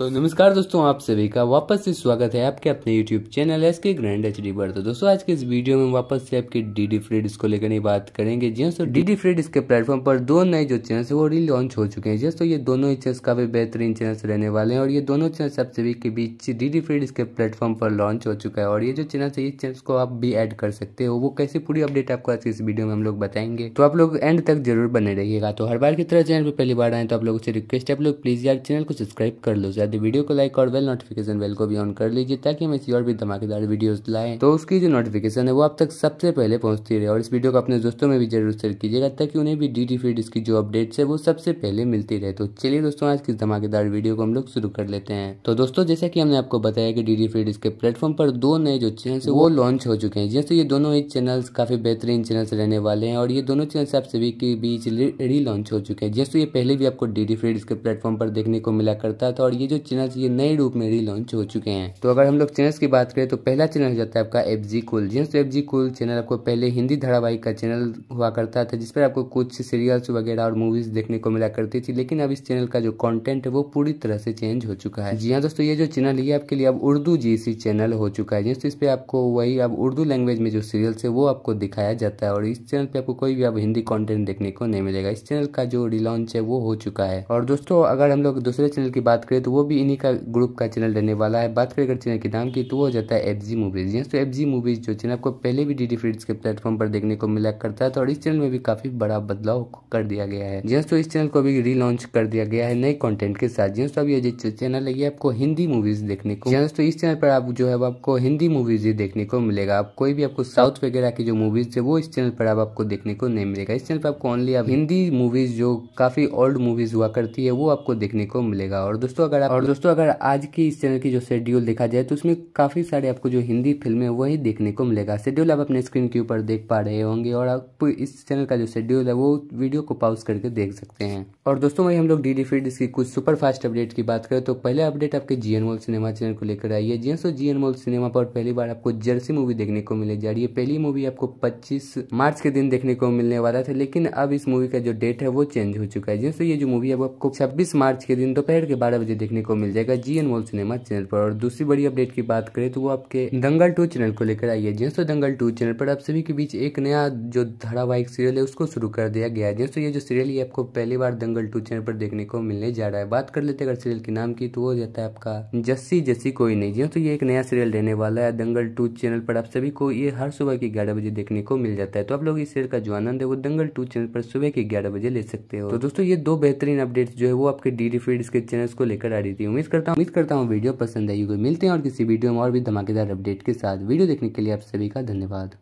तो नमस्कार दोस्तों आप सभी का वापस से स्वागत है आपके अपने YouTube channel S K grand H D पर तो दोस्तों आज के इस वीडियो में वापस से आपके डी डी फ्री डिस्क को लेकर बात करेंगे जी दोस्तों डी डी फ्री डिस्क के प्लेटफॉर्म पर दो नए जो चैनल्स है वो री लॉन्च हो चुके हैं जी दोस्तों हाँ, ये दोनों ही चैनल्स काफ़ी बेहतरीन चैनल्स रहने वाले हैं और ये दोनों चैनल्स आप सभी के बीच डी डी फ्री डिस्क के प्लेटफॉर्म पर लॉन्च हो चुका है और ये जो चैनल्स है इस चैनल को आप भी एड कर सकते हो वो कैसे पूरी अपडेट आपको आज इस वीडियो में हम लोग बताएंगे तो आप लोग एंड तक जरूर बने रहिएगा तो हर बार की तरह चैनल पर पहली बार आए तो आप लोगों से रिक्वेस्ट है आप लोग प्लीज़ यार चैनल को सब्सक्राइब कर लो साथ ही वीडियो को लाइक और बेल नोटिफिकेशन बेल को भी ऑन कर लीजिए ताकि हम ऐसी और भी धमाकेदार वीडियो लाए तो उसकी जो नोटिफिकेशन है वो आप तक सबसे पहले पहुंचती रहे और इस वीडियो को अपने दोस्तों में भी जरूर शेयर कीजिएगा ताकि उन्हें भी डी टी फीड इसकी जो अपडेट है वो सबसे पहले मिलती रहे तो चलिए दोस्तों आज की धमाकेदार वीडियो को हम लोग शुरू कर लेते हैं तो दोस्तों जैसा की हमने आपको बताया की डी टी फीड इसके प्लेटफॉर्म पर दो नए जो चैनल है वो लॉन्च हो चुके हैं जैसे ये दोनों ही चैनल काफी बेहतरीन चैनल रहने वाले हैं और ये दोनों चैनल आप सभी के बीच री लॉन्च हो चुके हैं जैसे ये पहले भी आपको डी डी फीड इसके प्लेटफॉर्म पर देखने को मिला करता था और ये जो न्यू चैनल्स ये नए रूप में रीलॉन्च हो चुके हैं तो अगर हम लोग चैनल्स की बात करें तो पहला चैनल हो जाता है आपका एफ जी कुल जेम्स एफ जी कुल चैनल आपको पहले हिंदी धारावाहिक का चैनल हुआ करता था जिस पर आपको कुछ सीरियल्स वगैरह और मूवीज देखने को मिला करती थी लेकिन अब इस चैनल का जो कॉन्टेंट है वो पूरी तरह से चेंज हो चुका है जी हाँ दोस्तों ये जो चैनल है आपके लिए अब उर्दू जी चैनल हो चुका है जिस हाँ, तो इस पर आपको वही अब उर्दू लैंग्वेज में जो सीरियल्स है वो आपको दिखाया जाता है और इस चैनल पे आपको कोई भी अब हिंदी कॉन्टेंट देखने को नहीं मिलेगा इस चैनल का जो रिलॉन्च है वो हो चुका है और दोस्तों अगर हम लोग दूसरे चैनल की बात करें तो वो वो भी इन्हीं का ग्रुप का चैनल रहने वाला है बात करें अगर चैनल के नाम की तो वो हो जाता है एफ जी मूवीज़ तो एफ जी मूवीज़ जो चैनल आपको पहले भी डी डी फ्रीड्स के प्लेटफॉर्म पर देखने को मिला करता है तो और इस चैनल में भी काफ़ी बड़ा बदलाव कर दिया गया है जी तो इस चैनल को भी रीलॉन्च कर दिया गया है नए कॉन्टेंट के साथ जी तो अभी अजय चैनल है आपको हिंदी मूवीज़ देखने को जी तो इस चैनल पर आप जो है आपको हिंदी मूवीज़ ही देखने को मिलेगा आप कोई भी आपको साउथ वगैरह की जो मूवीज़ है वो इस चैनल पर आपको देखने को नहीं मिलेगा इस चैनल पर आपको ओनली आप हिंदी मूवीज़ जो काफ़ी ओल्ड मूवीज़ हुआ करती है वो आपको देखने को मिलेगा और दोस्तों अगर और मतलब- दोस्तों अगर आज की इस चैनल की जो शेड्यूल देखा जाए तो उसमें काफ़ी सारे आपको जो हिंदी फिल्म है वही देखने को मिलेगा शेड्यूल आप अपने स्क्रीन के ऊपर देख पा रहे होंगे और आप इस चैनल का जो शेड्यूल है वो वीडियो को पॉज करके देख सकते हैं और दोस्तों वही हम लोग डी डी फीड की कुछ सुपर फास्ट अपडेट की बात करें तो पहले अपडेट आपके जी एन सिनेमा चैनल को लेकर आई है जी हाँ, सो जी सिनेमा पर पहली बार आपको जर्सी मूवी देखने को मिले जा रही है पहली मूवी आपको पच्चीस मार्च के दिन देखने को मिलने वाला था लेकिन अब इस मूवी का जो डेट है वो चेंज हो चुका है जी हाँ, ये जो मूवी है वो आपको छब्बीस मार्च के दिन दोपहर के बारह बजे देखने देखने को मिल जाएगा जी अनमोल सिनेमा चैनल पर और दूसरी बड़ी अपडेट की बात करें तो वो आपके दंगल टू चैनल को लेकर आई है जी दोस्तों दंगल टू चैनल पर आप सभी के बीच एक नया जो धारावाहिक सीरियल है उसको शुरू कर दिया गया है दोस्तों ये जो सीरियल ये आपको पहली बार दंगल टू चैनल पर देखने को मिलने जा रहा है बात कर लेते अगर सीरियल के नाम की तो वो जाता है आपका जस्सी जस्सी कोई नहीं जी दोस्तों ये एक नया सीरियल रहने वाला है दंगल टू चैनल पर आप सभी को ये हर सुबह की ग्यारह बजे देखने को मिल जाता है तो आप लोग इस सीरियल का जो आनंद है वो दंगल टू चैनल पर सुबह के ग्यारह बजे ले सकते हो तो दोस्तों ये दो बेहतरीन अपडेट जो है वो आपके डी डी फीड के चैनल को लेकर आ रही रही थी उम्मीद करता हूँ उम्मीद करता हूँ वीडियो पसंद आई होगी मिलते हैं और किसी वीडियो में और भी धमाकेदार अपडेट के साथ वीडियो देखने के लिए आप सभी का धन्यवाद